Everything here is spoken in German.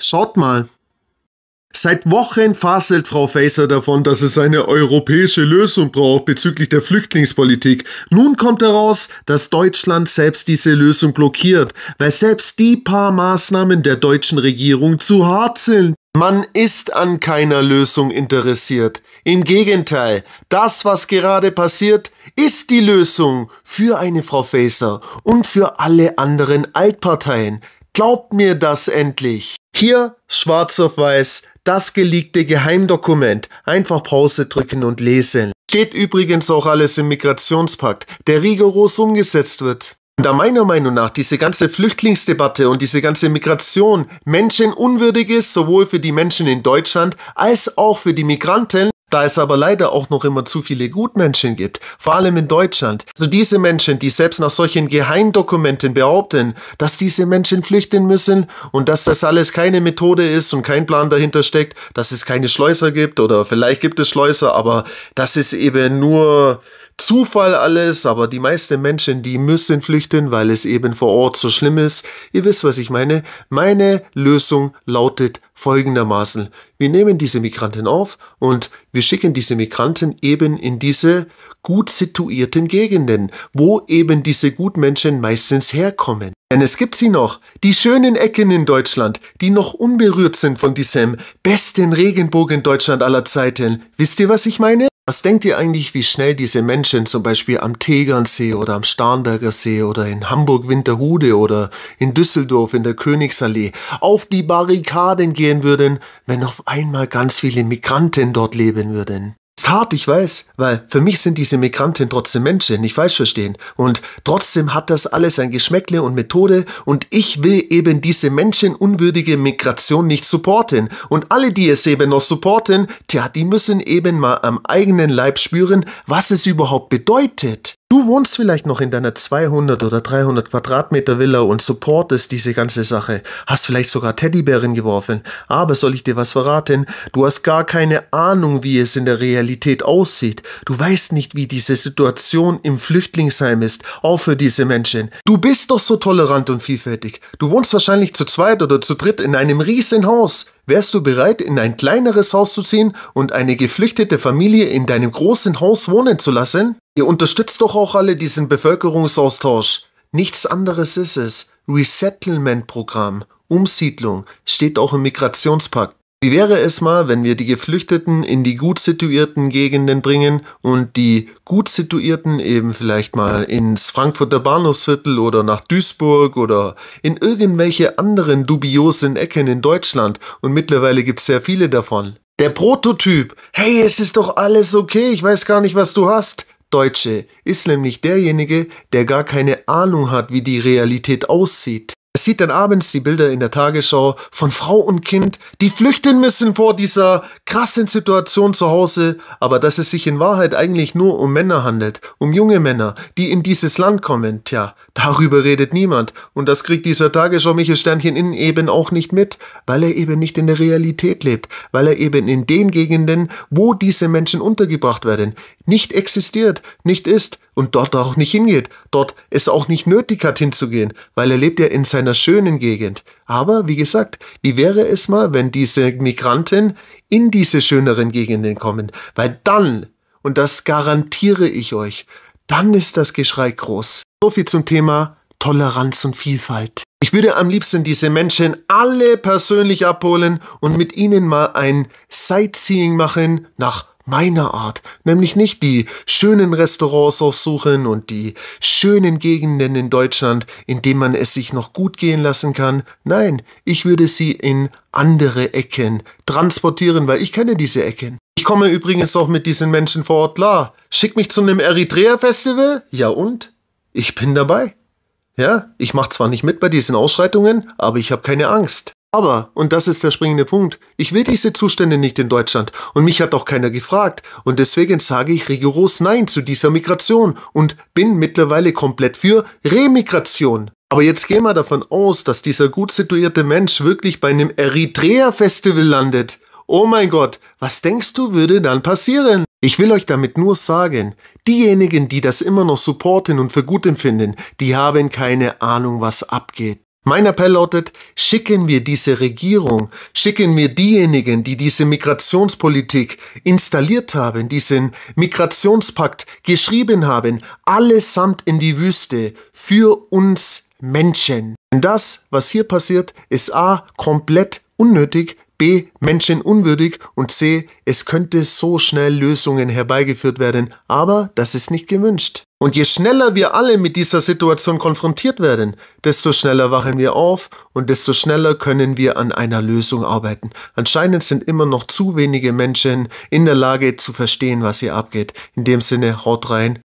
Schaut mal. Seit Wochen faselt Frau Faeser davon, dass es eine europäische Lösung braucht bezüglich der Flüchtlingspolitik. Nun kommt heraus, dass Deutschland selbst diese Lösung blockiert, weil selbst die paar Maßnahmen der deutschen Regierung zu hart sind. Man ist an keiner Lösung interessiert. Im Gegenteil, das, was gerade passiert, ist die Lösung für eine Frau Faeser und für alle anderen Altparteien. Glaubt mir das endlich. Hier schwarz auf weiß, das geleakte Geheimdokument. Einfach Pause drücken und lesen. Steht übrigens auch alles im Migrationspakt, der rigoros umgesetzt wird. Und da meiner Meinung nach diese ganze Flüchtlingsdebatte und diese ganze Migration menschenunwürdig ist, sowohl für die Menschen in Deutschland als auch für die Migranten, da es aber leider auch noch immer zu viele Gutmenschen gibt, vor allem in Deutschland. So diese Menschen, die selbst nach solchen Geheimdokumenten behaupten, dass diese Menschen flüchten müssen und dass das alles keine Methode ist und kein Plan dahinter steckt, dass es keine Schleuser gibt oder vielleicht gibt es Schleuser, aber das ist eben nur Zufall alles, aber die meisten Menschen, die müssen flüchten, weil es eben vor Ort so schlimm ist. Ihr wisst, was ich meine. Meine Lösung lautet folgendermaßen. Wir nehmen diese Migranten auf und wir schicken diese Migranten eben in diese gut situierten Gegenden, wo eben diese Gutmenschen meistens herkommen. Denn es gibt sie noch, die schönen Ecken in Deutschland, die noch unberührt sind von diesem besten Regenbogen Deutschland aller Zeiten. Wisst ihr, was ich meine? Was denkt ihr eigentlich, wie schnell diese Menschen zum Beispiel am Tegernsee oder am Starnberger See oder in Hamburg-Winterhude oder in Düsseldorf in der Königsallee auf die Barrikaden gehen würden, wenn auf einmal ganz viele Migranten dort leben würden? ist hart, ich weiß, weil für mich sind diese Migranten trotzdem Menschen, nicht falsch verstehen. Und trotzdem hat das alles ein Geschmäckle und Methode und ich will eben diese menschenunwürdige Migration nicht supporten. Und alle, die es eben noch supporten, tja, die müssen eben mal am eigenen Leib spüren, was es überhaupt bedeutet. Du wohnst vielleicht noch in deiner 200 oder 300 Quadratmeter Villa und supportest diese ganze Sache, hast vielleicht sogar Teddybären geworfen, aber soll ich dir was verraten? Du hast gar keine Ahnung, wie es in der Realität aussieht. Du weißt nicht, wie diese Situation im Flüchtlingsheim ist, auch für diese Menschen. Du bist doch so tolerant und vielfältig. Du wohnst wahrscheinlich zu zweit oder zu dritt in einem riesen Haus. Wärst du bereit, in ein kleineres Haus zu ziehen und eine geflüchtete Familie in deinem großen Haus wohnen zu lassen? Ihr unterstützt doch auch alle diesen Bevölkerungsaustausch. Nichts anderes ist es. Resettlement-Programm, Umsiedlung, steht auch im Migrationspakt. Wie wäre es mal, wenn wir die Geflüchteten in die gut situierten Gegenden bringen und die gut situierten eben vielleicht mal ins Frankfurter Bahnhofsviertel oder nach Duisburg oder in irgendwelche anderen dubiosen Ecken in Deutschland und mittlerweile gibt es sehr viele davon. Der Prototyp, hey, es ist doch alles okay, ich weiß gar nicht, was du hast. Deutsche ist nämlich derjenige, der gar keine Ahnung hat, wie die Realität aussieht. Es sieht dann abends die Bilder in der Tagesschau von Frau und Kind, die flüchten müssen vor dieser krassen Situation zu Hause, aber dass es sich in Wahrheit eigentlich nur um Männer handelt, um junge Männer, die in dieses Land kommen, tja, darüber redet niemand und das kriegt dieser Tagesschau Michel Sternchen innen eben auch nicht mit, weil er eben nicht in der Realität lebt, weil er eben in den Gegenden, wo diese Menschen untergebracht werden, nicht existiert, nicht ist und dort auch nicht hingeht, dort es auch nicht nötig hat hinzugehen, weil er lebt ja in seiner schönen Gegend. Aber wie gesagt, wie wäre es mal, wenn diese Migranten in diese schöneren Gegenden kommen? Weil dann, und das garantiere ich euch, dann ist das Geschrei groß. So viel zum Thema Toleranz und Vielfalt. Ich würde am liebsten diese Menschen alle persönlich abholen und mit ihnen mal ein Sightseeing machen nach meiner Art, nämlich nicht die schönen Restaurants aufsuchen und die schönen Gegenden in Deutschland, in denen man es sich noch gut gehen lassen kann. Nein, ich würde sie in andere Ecken transportieren, weil ich kenne diese Ecken. Ich komme übrigens auch mit diesen Menschen vor Ort klar. Schick mich zu einem Eritrea-Festival? Ja und? Ich bin dabei. Ja, ich mache zwar nicht mit bei diesen Ausschreitungen, aber ich habe keine Angst. Aber, und das ist der springende Punkt, ich will diese Zustände nicht in Deutschland und mich hat auch keiner gefragt und deswegen sage ich rigoros Nein zu dieser Migration und bin mittlerweile komplett für Remigration. Aber jetzt gehen wir davon aus, dass dieser gut situierte Mensch wirklich bei einem Eritrea-Festival landet. Oh mein Gott, was denkst du würde dann passieren? Ich will euch damit nur sagen, diejenigen, die das immer noch supporten und für gut empfinden, die haben keine Ahnung, was abgeht. Mein Appell lautet, schicken wir diese Regierung, schicken wir diejenigen, die diese Migrationspolitik installiert haben, diesen Migrationspakt geschrieben haben, allesamt in die Wüste für uns Menschen. Denn das, was hier passiert, ist a. komplett unnötig, B. Menschenunwürdig und C. Es könnte so schnell Lösungen herbeigeführt werden, aber das ist nicht gewünscht. Und je schneller wir alle mit dieser Situation konfrontiert werden, desto schneller wachen wir auf und desto schneller können wir an einer Lösung arbeiten. Anscheinend sind immer noch zu wenige Menschen in der Lage zu verstehen, was hier abgeht. In dem Sinne, haut rein